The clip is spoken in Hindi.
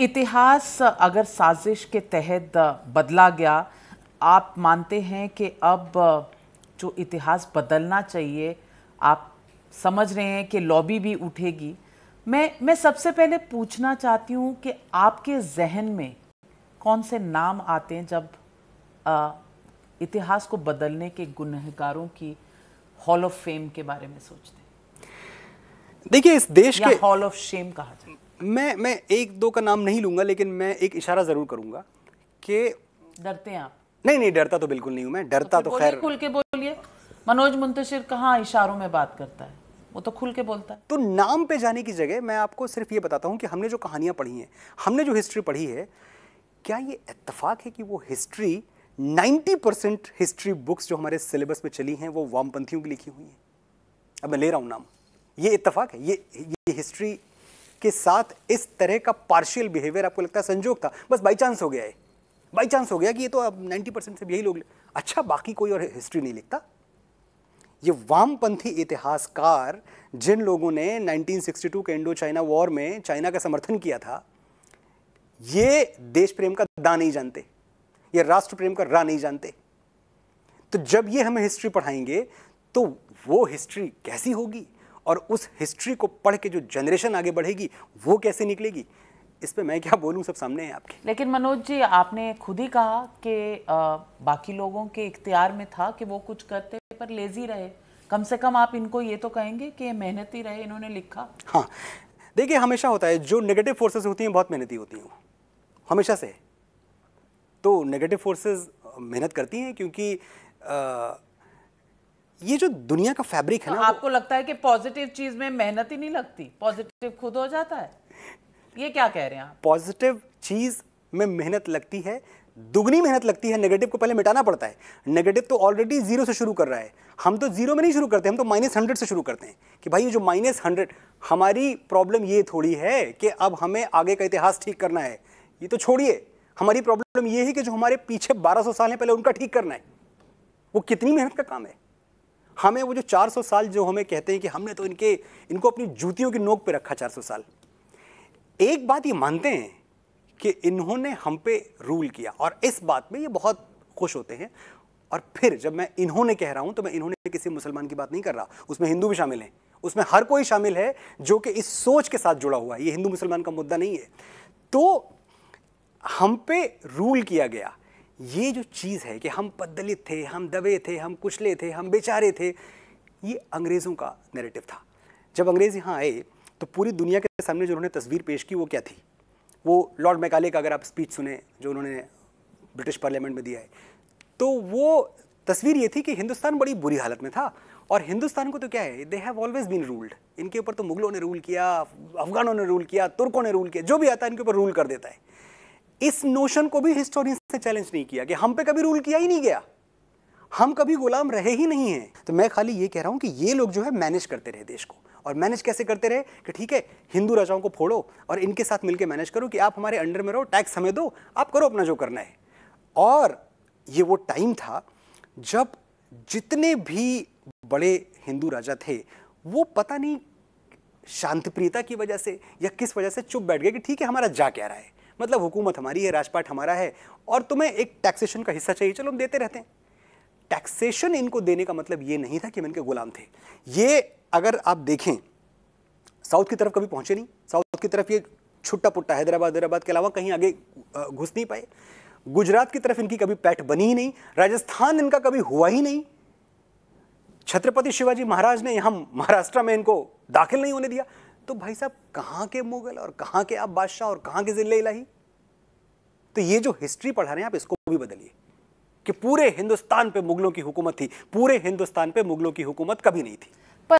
इतिहास अगर साजिश के तहत बदला गया आप मानते हैं कि अब जो इतिहास बदलना चाहिए आप समझ रहे हैं कि लॉबी भी उठेगी मैं मैं सबसे पहले पूछना चाहती हूँ कि आपके जहन में कौन से नाम आते हैं जब आ, इतिहास को बदलने के गुनहगारों की हॉल ऑफ फेम के बारे में सोचते हैं देखिए इस देश के हॉल ऑफ शेम कहा जाए मैं मैं एक दो का नाम नहीं लूंगा लेकिन मैं एक इशारा ज़रूर करूंगा कि डरते हैं आप नहीं नहीं डरता तो बिल्कुल नहीं हूं मैं डरता तो, तो खैर खुल के बोलिए मनोज मुंतशिर कहाँ इशारों में बात करता है वो तो खुल के बोलता है तो नाम पे जाने की जगह मैं आपको सिर्फ ये बताता हूँ कि हमने जो कहानियाँ पढ़ी हैं हमने जो हिस्ट्री पढ़ी है क्या ये इतफाक़ है कि वो हिस्ट्री 90 परसेंट हिस्ट्री बुक्स जो हमारे सिलेबस में चली हैं वो वामपंथियों की लिखी हुई हैं अब मैं ले रहा हूँ नाम ये इतफाक़ है ये ये हिस्ट्री के साथ इस तरह का पार्शियल बिहेवियर आपको लगता है संजोग था बस बाई चांस हो गया है बाई चांस हो गया कि ये तो अब नाइन्टी परसेंट से यही लोग अच्छा बाकी कोई और हिस्ट्री नहीं लिखता ये वामपंथी इतिहासकार जिन लोगों ने 1962 के इंडो चाइना वॉर में चाइना का समर्थन किया था ये देश प्रेम का दा नहीं जानते ये राष्ट्र प्रेम का रा नहीं जानते तो जब ये हमें हिस्ट्री पढ़ाएंगे तो वो हिस्ट्री कैसी होगी और उस हिस्ट्री को पढ़ के जो जनरेशन आगे बढ़ेगी वो कैसे निकलेगी इस पर मैं क्या बोलूँ सब सामने है आपके लेकिन मनोज जी आपने खुद ही कहा कि बाकी लोगों के इख्तियार में था कि वो कुछ करते पर लेजी रहे कम से कम आप इनको ये तो कहेंगे कि ये मेहनती रहे इन्होंने लिखा हाँ देखिए हमेशा होता है जो नेगेटिव फोर्सेस होती हैं बहुत मेहनती होती हैं हमेशा से तो नेगेटिव फोर्सेस मेहनत करती हैं क्योंकि आ, ये जो दुनिया का फैब्रिक है तो ना आपको लगता है कि पॉजिटिव चीज में मेहनत ही नहीं लगती पॉजिटिव खुद हो जाता है ये क्या कह रहे हैं आप पॉजिटिव चीज में मेहनत लगती है दुगनी मेहनत लगती है नेगेटिव को पहले मिटाना पड़ता है नेगेटिव तो ऑलरेडी जीरो से शुरू कर रहा है हम तो जीरो में नहीं शुरू करते हम तो माइनस हंड्रेड से शुरू करते हैं कि भाई जो माइनस हंड्रेड हमारी प्रॉब्लम ये थोड़ी है कि अब हमें आगे का इतिहास ठीक करना है ये तो छोड़िए हमारी प्रॉब्लम ये है कि जो हमारे पीछे बारह साल है पहले उनका ठीक करना है वो कितनी मेहनत का काम है हमें वो जो 400 साल जो हमें कहते हैं कि हमने तो इनके इनको अपनी जूतियों की नोक पे रखा 400 साल एक बात ये मानते हैं कि इन्होंने हम पे रूल किया और इस बात में ये बहुत खुश होते हैं और फिर जब मैं इन्होंने कह रहा हूँ तो मैं इन्होंने किसी मुसलमान की बात नहीं कर रहा उसमें हिंदू भी शामिल हैं उसमें हर कोई शामिल है जो कि इस सोच के साथ जुड़ा हुआ है ये हिंदू मुसलमान का मुद्दा नहीं है तो हम पे रूल किया गया ये जो चीज़ है कि हम पदलित थे हम दबे थे हम कुचले थे हम बेचारे थे ये अंग्रेज़ों का नेरेटिव था जब अंग्रेज़ यहाँ आए तो पूरी दुनिया के सामने जो उन्होंने तस्वीर पेश की वो क्या थी वो लॉर्ड मैकाले का अगर आप स्पीच सुने जो उन्होंने ब्रिटिश पार्लियामेंट में दिया है तो वो तस्वीर ये थी कि हिंदुस्तान बड़ी बुरी हालत में था और हिंदुस्तान को तो क्या है they have always been ruled इनके ऊपर तो मुगलों ने रूल किया अफगानों ने रूल किया तुर्कों ने रूल किया जो भी आता है इनके ऊपर रूल कर देता है इस नोशन को भी हिस्टोरियन से चैलेंज नहीं किया कि हम पे कभी रूल किया ही नहीं गया हम कभी गुलाम रहे ही नहीं हैं तो मैं खाली ये कह रहा हूँ कि ये लोग जो है मैनेज करते रहे देश को और मैनेज कैसे करते रहे कि ठीक है हिंदू राजाओं को फोड़ो और इनके साथ मिलकर मैनेज करो कि आप हमारे अंडर में रहो टैक्स हमें दो आप करो अपना जो करना है और ये वो टाइम था जब जितने भी बड़े हिंदू राजा थे वो पता नहीं शांतप्रियता की वजह से या किस वजह से चुप बैठ गए कि ठीक है हमारा जा क्या रहा है मतलब हुकूमत हमारी है राजपाट हमारा है और तुम्हें एक टैक्सेशन का हिस्सा चाहिए चलो हम देते रहते हैं टैक्सेशन इनको देने का मतलब ये नहीं था कि इनके गुलाम थे ये अगर आप देखें साउथ की तरफ कभी पहुंचे नहीं साउथ की तरफ ये छुट्टा पुट्टा हैदराबाद हैदराबाद के अलावा कहीं आगे घुस नहीं पाए गुजरात की तरफ इनकी कभी पैठ बनी ही नहीं राजस्थान इनका कभी हुआ ही नहीं छत्रपति शिवाजी महाराज ने यहाँ महाराष्ट्र में इनको दाखिल नहीं होने दिया तो भाई साहब कहाँ के मुगल और कहाँ के आप बादशाह और कहाँ के जिले इलाही तो ये जो हिस्ट्री पढ़ा रहे हैं आप इसको भी बदलिए कि पूरे हिंदुस्तान पे मुगलों की हुकूमत थी पूरे हिंदुस्तान पे मुगलों की हुकूमत कभी नहीं थी